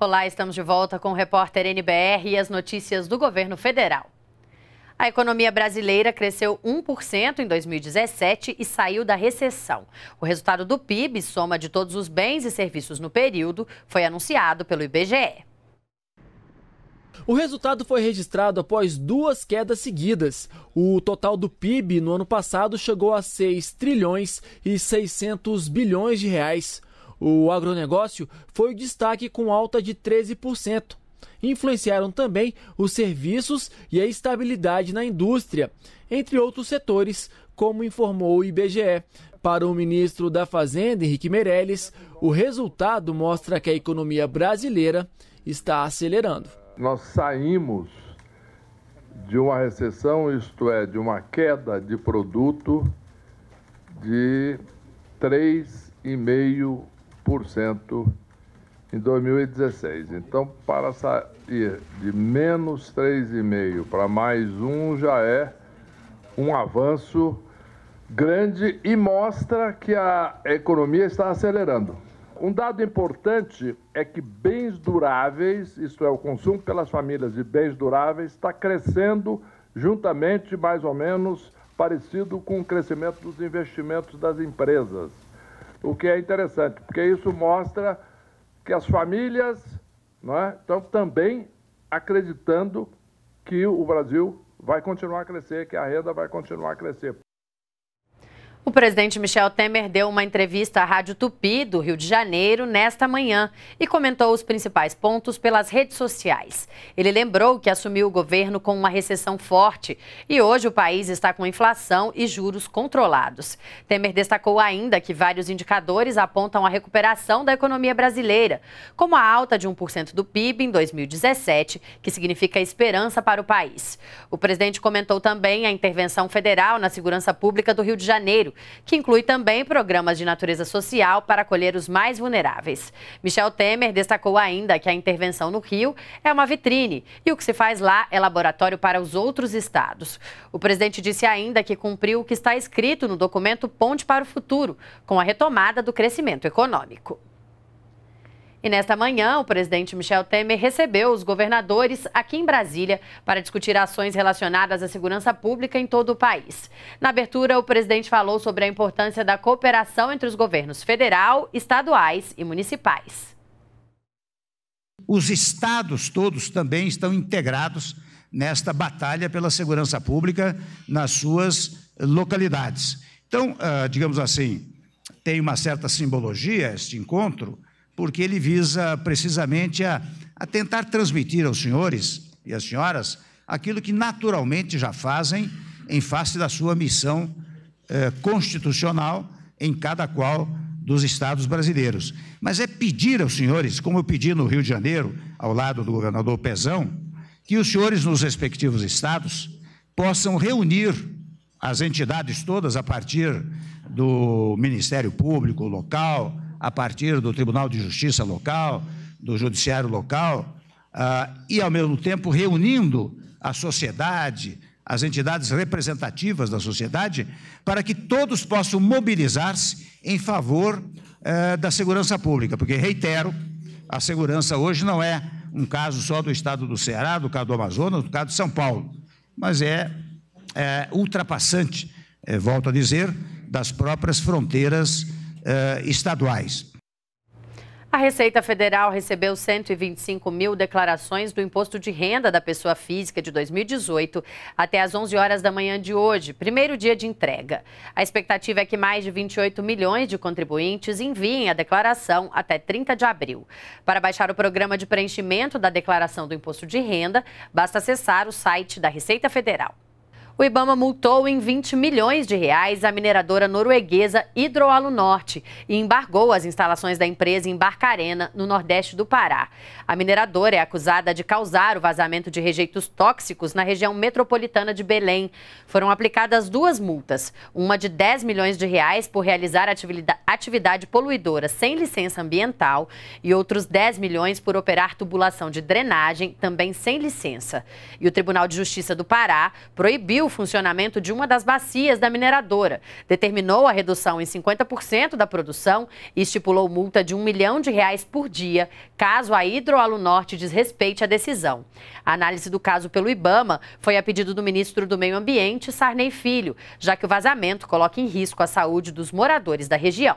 Olá, estamos de volta com o repórter NBR e as notícias do governo federal. A economia brasileira cresceu 1% em 2017 e saiu da recessão. O resultado do PIB, soma de todos os bens e serviços no período, foi anunciado pelo IBGE. O resultado foi registrado após duas quedas seguidas. O total do PIB no ano passado chegou a 6 trilhões e 600 bilhões de reais. O agronegócio foi o destaque com alta de 13%. Influenciaram também os serviços e a estabilidade na indústria, entre outros setores, como informou o IBGE. Para o ministro da Fazenda, Henrique Meirelles, o resultado mostra que a economia brasileira está acelerando nós saímos de uma recessão, isto é, de uma queda de produto de 3,5% em 2016. Então, para sair de menos 3,5% para mais um já é um avanço grande e mostra que a economia está acelerando. Um dado importante é que bens duráveis, isto é, o consumo pelas famílias de bens duráveis, está crescendo juntamente, mais ou menos, parecido com o crescimento dos investimentos das empresas. O que é interessante, porque isso mostra que as famílias não é, estão também acreditando que o Brasil vai continuar a crescer, que a renda vai continuar a crescer. O presidente Michel Temer deu uma entrevista à Rádio Tupi, do Rio de Janeiro, nesta manhã e comentou os principais pontos pelas redes sociais. Ele lembrou que assumiu o governo com uma recessão forte e hoje o país está com inflação e juros controlados. Temer destacou ainda que vários indicadores apontam a recuperação da economia brasileira, como a alta de 1% do PIB em 2017, que significa esperança para o país. O presidente comentou também a intervenção federal na segurança pública do Rio de Janeiro que inclui também programas de natureza social para acolher os mais vulneráveis. Michel Temer destacou ainda que a intervenção no Rio é uma vitrine e o que se faz lá é laboratório para os outros estados. O presidente disse ainda que cumpriu o que está escrito no documento Ponte para o Futuro, com a retomada do crescimento econômico. E nesta manhã, o presidente Michel Temer recebeu os governadores aqui em Brasília para discutir ações relacionadas à segurança pública em todo o país. Na abertura, o presidente falou sobre a importância da cooperação entre os governos federal, estaduais e municipais. Os estados todos também estão integrados nesta batalha pela segurança pública nas suas localidades. Então, ah, digamos assim, tem uma certa simbologia este encontro porque ele visa precisamente a, a tentar transmitir aos senhores e às senhoras aquilo que naturalmente já fazem em face da sua missão eh, constitucional em cada qual dos estados brasileiros. Mas é pedir aos senhores, como eu pedi no Rio de Janeiro, ao lado do governador Pezão, que os senhores nos respectivos estados possam reunir as entidades todas a partir do Ministério Público local, a partir do Tribunal de Justiça local, do Judiciário local, uh, e, ao mesmo tempo, reunindo a sociedade, as entidades representativas da sociedade, para que todos possam mobilizar-se em favor eh, da segurança pública. Porque, reitero, a segurança hoje não é um caso só do estado do Ceará, do caso do Amazonas, do caso de São Paulo, mas é, é ultrapassante, é, volto a dizer, das próprias fronteiras uh, estaduais. A Receita Federal recebeu 125 mil declarações do imposto de renda da pessoa física de 2018 até às 11 horas da manhã de hoje, primeiro dia de entrega. A expectativa é que mais de 28 milhões de contribuintes enviem a declaração até 30 de abril. Para baixar o programa de preenchimento da declaração do imposto de renda, basta acessar o site da Receita Federal o Ibama multou em 20 milhões de reais a mineradora norueguesa Hidroalo Norte e embargou as instalações da empresa em Barcarena, no nordeste do Pará. A mineradora é acusada de causar o vazamento de rejeitos tóxicos na região metropolitana de Belém. Foram aplicadas duas multas, uma de 10 milhões de reais por realizar atividade poluidora sem licença ambiental e outros 10 milhões por operar tubulação de drenagem, também sem licença. E o Tribunal de Justiça do Pará proibiu proibiu o funcionamento de uma das bacias da mineradora, determinou a redução em 50% da produção e estipulou multa de um milhão de reais por dia, caso a Hidroalu Norte desrespeite a decisão. A análise do caso pelo Ibama foi a pedido do ministro do Meio Ambiente, Sarney Filho, já que o vazamento coloca em risco a saúde dos moradores da região.